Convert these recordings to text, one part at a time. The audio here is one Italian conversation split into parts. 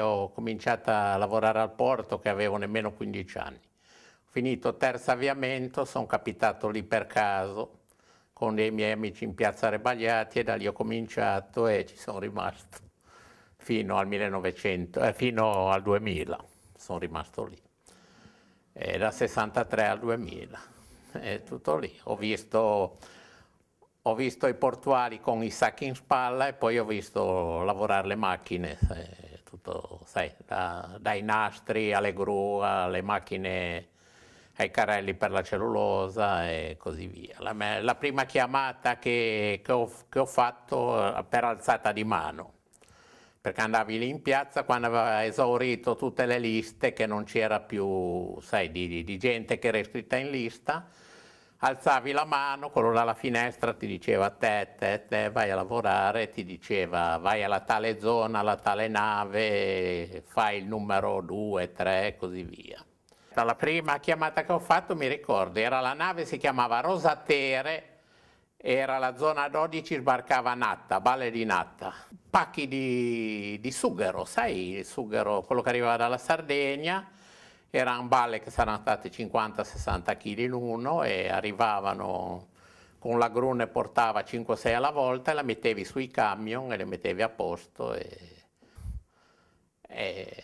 Ho cominciato a lavorare al porto che avevo nemmeno 15 anni. Ho finito terzo avviamento, sono capitato lì per caso con dei miei amici in piazza Rebagliati e da lì ho cominciato e ci sono rimasto fino al, 1900, eh, fino al 2000. Sono rimasto lì. E da 63 al 2000. È tutto lì. Ho visto ho visto i portuali con i sacchi in spalla e poi ho visto lavorare le macchine. Eh, tutto, sai, da, dai nastri alle gru, alle macchine, ai carrelli per la cellulosa e così via. La, la prima chiamata che, che, ho, che, ho, fatto eh, per alzata di mano, perché andavi lì in piazza quando aveva esaurito tutte le liste che non c'era più, sai, di, di gente che era iscritta in lista, alzavi la mano, quello dalla finestra ti diceva te, te, te, vai a lavorare, ti diceva vai alla tale zona, alla tale nave, fai il numero 2, 3 e così via. Dalla prima chiamata che ho fatto mi ricordo, era la nave, si chiamava Rosatere, era la zona 12, sbarcava Natta, balle di Natta. Pacchi di, di sughero, sai, il sughero, quello che arrivava dalla Sardegna, erano balle che saranno state 50-60 kg l'uno e arrivavano con la gru ne portava 5-6 alla volta e la mettevi sui camion e le mettevi a posto e, e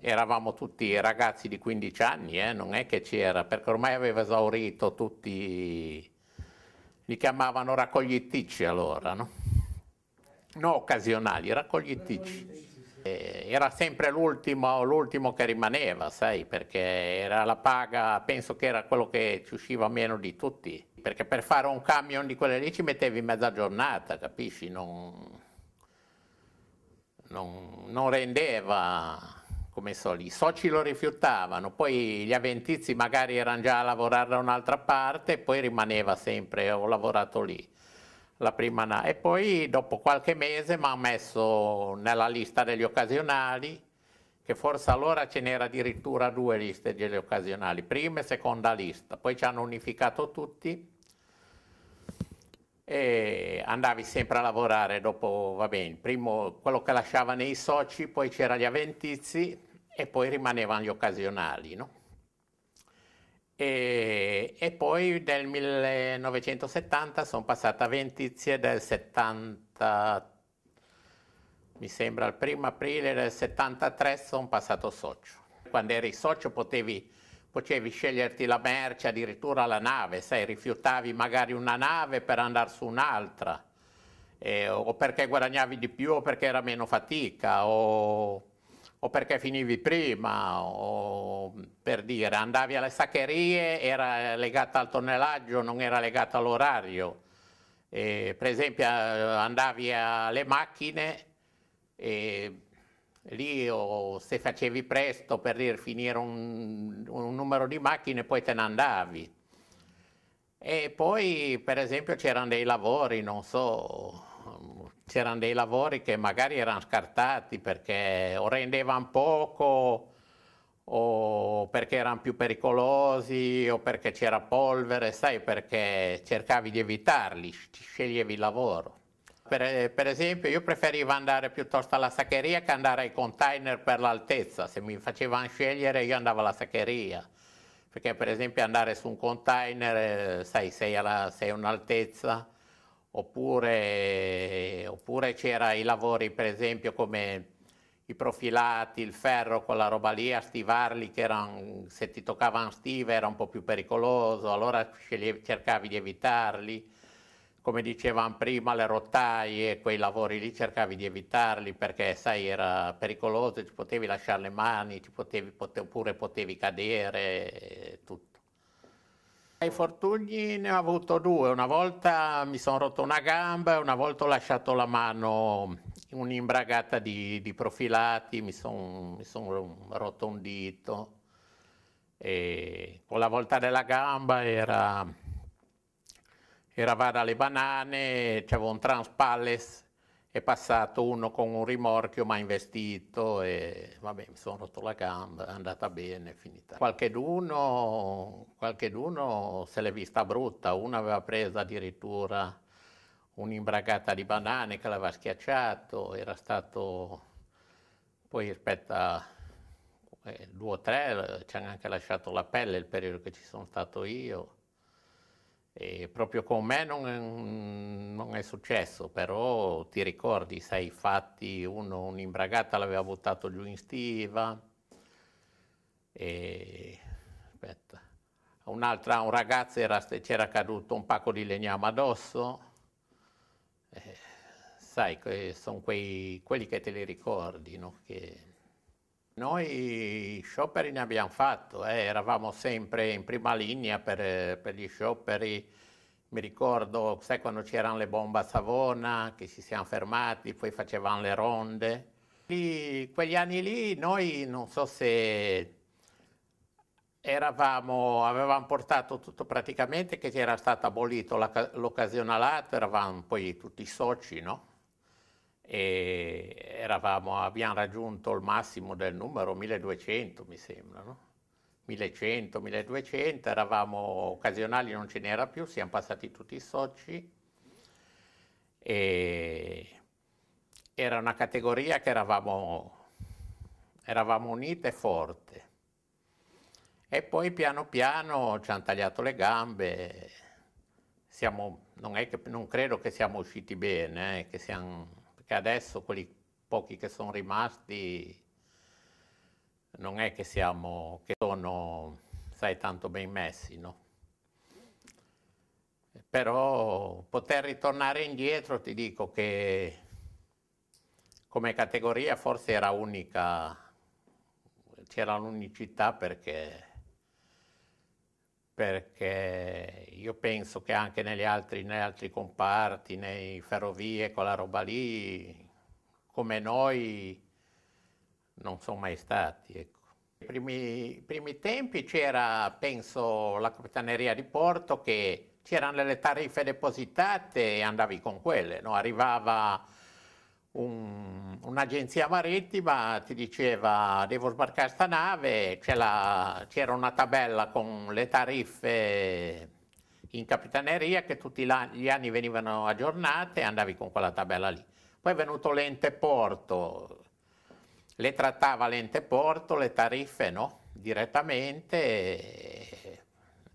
eravamo tutti ragazzi di 15 anni, eh, non è che c'era, perché ormai aveva esaurito tutti, li chiamavano raccogliticci allora, no? No occasionali, raccogliticci. Eh, era sempre l'ultimo, l'ultimo che rimaneva, sai, perché era la paga, penso che era quello che ci usciva meno di tutti, perché per fare un camion di quelle lì ci mettevi mezza giornata, capisci? Non, non, non rendeva come so I soci lo rifiutavano, poi gli avventizi magari erano già a lavorare da un'altra parte e poi rimaneva sempre, ho lavorato lì la prima nave. E poi dopo qualche mese mi hanno messo nella lista degli occasionali, che forse allora ce n'era addirittura due liste degli occasionali, prima e seconda lista, poi ci hanno unificato tutti e andavi sempre a lavorare dopo, va bene, primo quello che lasciava nei soci, poi c'erano gli avventizi e poi rimanevano gli occasionali, no? E, e poi nel 1970 sono passata a Ventizia del 73 mi sembra il primo aprile del 73 sono passato socio. Quando eri socio potevi, potevi, sceglierti la merce, addirittura la nave, sai, rifiutavi magari una nave per andare su un'altra, eh, o perché guadagnavi di più o perché era meno fatica, o o perché finivi prima, o per dire andavi alle saccherie, era legata al tonnellaggio, non era legata all'orario. per esempio eh, andavi alle macchine e lì o se facevi presto per dire, finire un, un numero di macchine poi te ne andavi. E poi per esempio c'erano dei lavori, non so, c'erano dei lavori che magari erano scartati perché o rendevano poco o perché erano più pericolosi o perché c'era polvere, sai, perché cercavi di evitarli, sceglievi il lavoro. Per, per, esempio io preferivo andare piuttosto alla saccheria che andare ai container per l'altezza, se mi facevano scegliere io andavo alla saccheria, perché per esempio andare su un container, eh, sai, sei, alla, sei un'altezza, oppure, oppure c'era i lavori per esempio come i profilati, il ferro, con la roba lì, a stivarli che erano, se ti toccavano stiva era un po' più pericoloso, allora cercavi di evitarli. Come dicevamo prima, le rottaie, quei lavori lì cercavi di evitarli perché, sai, era pericoloso, ci potevi lasciare le mani, potevi, pote, oppure potevi cadere, tutto ai fortugni ne ho avuto due, una volta mi sono rotto una gamba una volta ho lasciato la mano in un'imbragata di, di, profilati, mi sono son rotto un dito. E con la volta della gamba era, era vada alle banane, c'avevo un transpalles è passato uno con un rimorchio, mi ha investito e vabbè, mi sono rotto la gamba, è andata bene, è finita. Qualcheduno, qualcheduno se l'è vista brutta, uno aveva preso addirittura un'imbragata di banane che l'aveva schiacciato, era stato, poi aspetta, eh, due o tre, ci hanno anche lasciato la pelle il periodo che ci sono stato io e proprio con me non, non, è successo, però ti ricordi, sei fatti uno, un'imbragata l'aveva buttato giù in stiva, e aspetta, un'altra, un ragazzo era, c'era caduto un pacco di legname addosso, e, eh, sai, sono quelli che te li ricordi, no? Che, noi scioperi ne abbiamo fatto, eh, eravamo sempre in prima linea per, eh, per, gli scioperi. Mi ricordo, sai quando c'erano le bombe a Savona, che ci siamo fermati, poi facevamo le ronde. Lì, quegli anni lì noi non so se eravamo, avevamo portato tutto praticamente che era stato abolito l'occasionalato, eravamo poi tutti soci, no? eravamo, abbiamo raggiunto il massimo del numero, 1200 mi sembra, no? 1100, 1200, eravamo occasionali, non ce n'era più, siamo passati tutti i soci e era una categoria che eravamo, eravamo unite forte. E poi piano piano ci hanno tagliato le gambe, siamo, non, che, non credo che siamo usciti bene, eh, che siamo perché adesso quelli pochi che sono rimasti non è che siamo, che sono, sai, tanto ben messi, no? Però poter ritornare indietro ti dico che come categoria forse era unica, c'era l'unicità perché perché io penso che anche negli altri, negli altri comparti, nei ferrovie, con la roba lì, come noi, non sono mai stati. Ecco. I primi, primi tempi c'era, penso, la capitaneria di porto che c'erano le tariffe depositate e andavi con quelle, no? arrivava un un'agenzia marittima ti diceva devo sbarcare sta nave, c'era una tabella con le tariffe in capitaneria che tutti gli anni venivano aggiornate e andavi con quella tabella lì. Poi è venuto l'ente porto, le trattava l'ente porto, le tariffe no, direttamente e,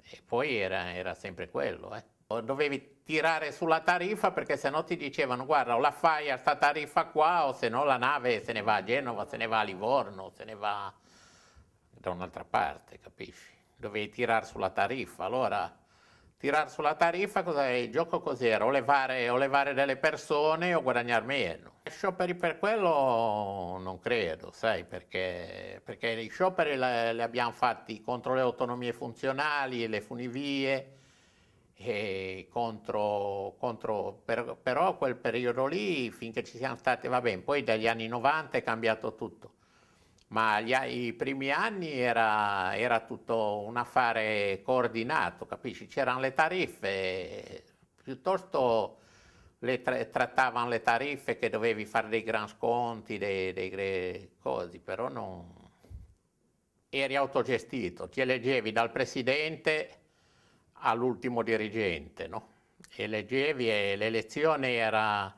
e poi era, era sempre quello. Eh dovevi tirare sulla tariffa perché se no ti dicevano guarda o la fai a sta tariffa qua o se no la nave se ne va a Genova, se ne va a Livorno, se ne va da un'altra parte, capisci? Dovevi tirare sulla tariffa, allora tirare sulla tariffa cos'è? Il gioco cos'era? O levare, o levare delle persone o guadagnare meno. Scioperi per quello non credo, sai, perché, perché gli scioperi li abbiamo fatti contro le autonomie funzionali, le funivie, contro, contro per, però quel periodo lì finché ci siamo stati va bene poi dagli anni 90 è cambiato tutto ma gli, i primi anni era, era, tutto un affare coordinato capisci c'erano le tariffe piuttosto le tra, trattavano le tariffe che dovevi fare dei gran sconti dei, dei, dei cose però non eri autogestito ti eleggevi dal presidente all'ultimo dirigente. No? Eleggevi e l'elezione era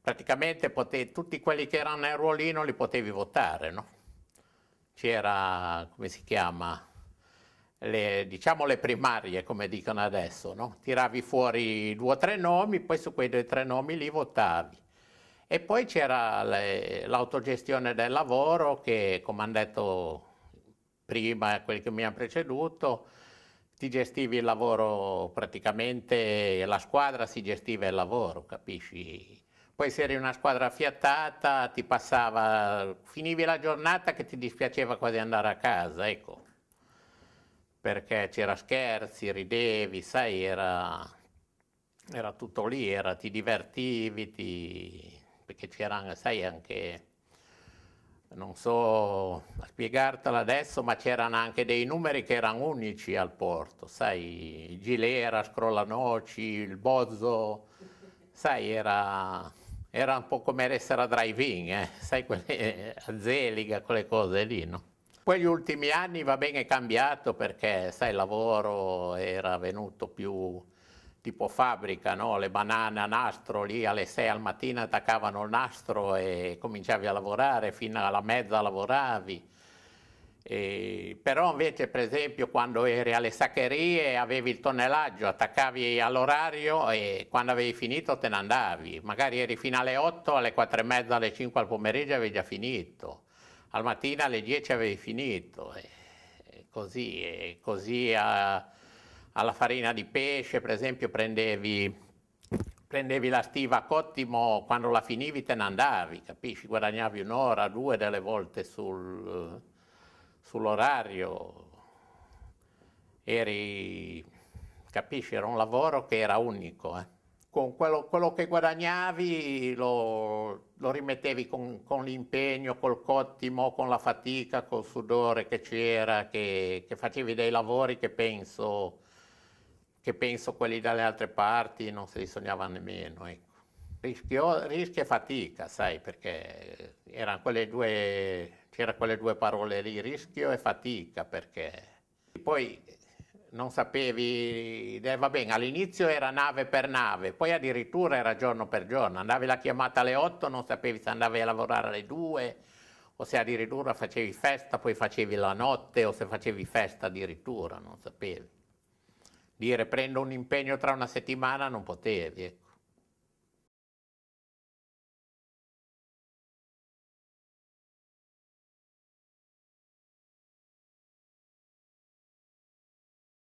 praticamente potevi, tutti quelli che erano nel ruolino li potevi votare. No? C'era, come si chiama? Le, diciamo le primarie, come dicono adesso, no? tiravi fuori due o tre nomi, poi su quei due o tre nomi li votavi. E poi c'era l'autogestione del lavoro che, come hanno detto prima quelli che mi hanno preceduto, ti gestivi il lavoro praticamente, la squadra si gestiva il lavoro, capisci? Poi se eri una squadra affiattata ti passava, finivi la giornata che ti dispiaceva quasi andare a casa, ecco. Perché c'era scherzi, ridevi, sai, era, era tutto lì, era, ti divertivi, ti... perché c'erano, sai, anche non so spiegartela adesso, ma c'erano anche dei numeri che erano unici al porto, sai, Gilera, Scrollanoci, il Bozzo, sai, era, era un po' come essere a drive-in, eh? sai, quelle, eh, a Zeliga, quelle cose lì, no? Poi gli ultimi anni va bene cambiato perché, sai, il lavoro era venuto più tipo fabbrica, no? le banane a nastro, lì alle 6 al mattino attaccavano il nastro e cominciavi a lavorare, fino alla mezza lavoravi. E, però invece per esempio quando eri alle saccherie avevi il tonnellaggio, attaccavi all'orario e quando avevi finito te ne andavi, magari eri fino alle 8, alle 4 e mezza, alle 5 al pomeriggio avevi già finito, al mattino alle 10 avevi finito, e, e così, e così a, ah, alla farina di pesce, per esempio prendevi, prendevi la stiva a cottimo, quando la finivi te ne andavi, capisci? Guadagnavi un'ora, due delle volte sul, sull'orario, eri, capisci? Era un lavoro che era unico, eh? Con quello, quello, che guadagnavi lo, lo rimettevi con, con l'impegno, col cottimo, con la fatica, col sudore che c'era, che, che, facevi dei lavori che penso che penso quelli dalle altre parti non se li sognavano nemmeno. Ecco. Rischio, rischio e fatica, sai, perché erano quelle due, c'erano quelle due parole lì, rischio e fatica, perché poi non sapevi, eh, va bene, all'inizio era nave per nave, poi addirittura era giorno per giorno, andavi la chiamata alle 8, non sapevi se andavi a lavorare alle 2 o se addirittura facevi festa, poi facevi la notte o se facevi festa addirittura, non sapevi dire prendo un impegno tra una settimana non potevi. Ecco.